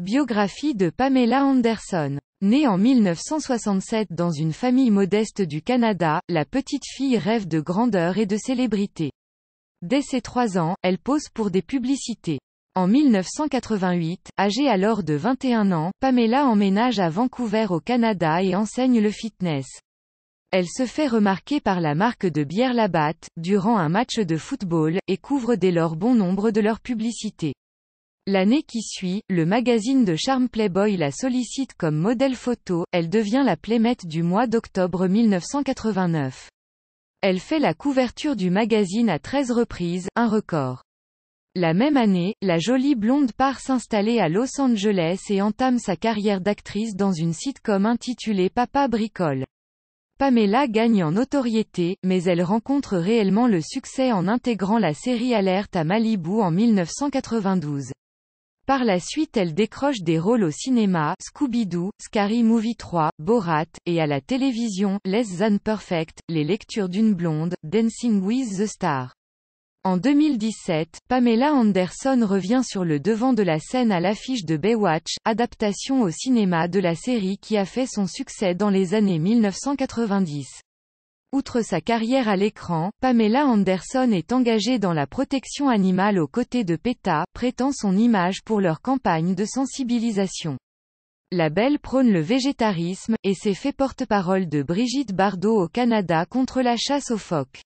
Biographie de Pamela Anderson. Née en 1967 dans une famille modeste du Canada, la petite fille rêve de grandeur et de célébrité. Dès ses trois ans, elle pose pour des publicités. En 1988, âgée alors de 21 ans, Pamela emménage à Vancouver au Canada et enseigne le fitness. Elle se fait remarquer par la marque de bière Labatt, durant un match de football, et couvre dès lors bon nombre de leurs publicités. L'année qui suit, le magazine de charme Playboy la sollicite comme modèle photo, elle devient la playmate du mois d'octobre 1989. Elle fait la couverture du magazine à 13 reprises, un record. La même année, la jolie blonde part s'installer à Los Angeles et entame sa carrière d'actrice dans une sitcom intitulée Papa Bricole. Pamela gagne en notoriété, mais elle rencontre réellement le succès en intégrant la série Alerte à Malibu en 1992. Par la suite elle décroche des rôles au cinéma, Scooby-Doo, Scary Movie 3, Borat, et à la télévision, (Les Than Perfect, Les Lectures d'une Blonde, Dancing with the Star. En 2017, Pamela Anderson revient sur le devant de la scène à l'affiche de Baywatch, adaptation au cinéma de la série qui a fait son succès dans les années 1990. Outre sa carrière à l'écran, Pamela Anderson est engagée dans la protection animale aux côtés de PETA, prêtant son image pour leur campagne de sensibilisation. La belle prône le végétarisme, et s'est fait porte-parole de Brigitte Bardot au Canada contre la chasse aux phoques.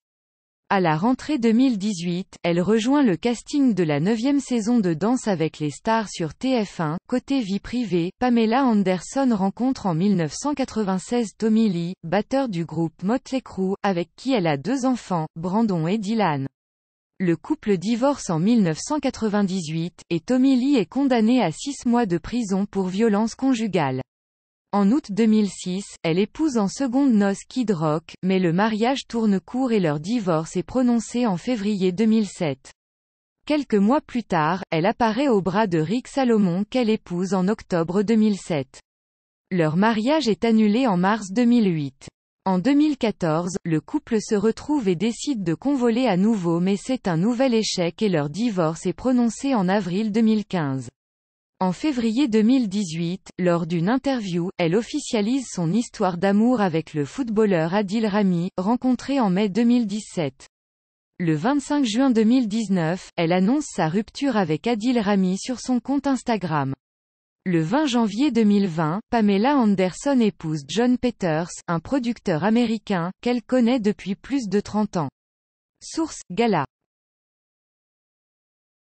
À la rentrée 2018, elle rejoint le casting de la neuvième saison de Danse avec les stars sur TF1. Côté vie privée, Pamela Anderson rencontre en 1996 Tommy Lee, batteur du groupe Motley Crue, avec qui elle a deux enfants, Brandon et Dylan. Le couple divorce en 1998, et Tommy Lee est condamné à six mois de prison pour violence conjugale. En août 2006, elle épouse en seconde noce Kid Rock, mais le mariage tourne court et leur divorce est prononcé en février 2007. Quelques mois plus tard, elle apparaît au bras de Rick Salomon qu'elle épouse en octobre 2007. Leur mariage est annulé en mars 2008. En 2014, le couple se retrouve et décide de convoler à nouveau mais c'est un nouvel échec et leur divorce est prononcé en avril 2015. En février 2018, lors d'une interview, elle officialise son histoire d'amour avec le footballeur Adil Rami, rencontré en mai 2017. Le 25 juin 2019, elle annonce sa rupture avec Adil Rami sur son compte Instagram. Le 20 janvier 2020, Pamela Anderson épouse John Peters, un producteur américain, qu'elle connaît depuis plus de 30 ans. Source, Gala.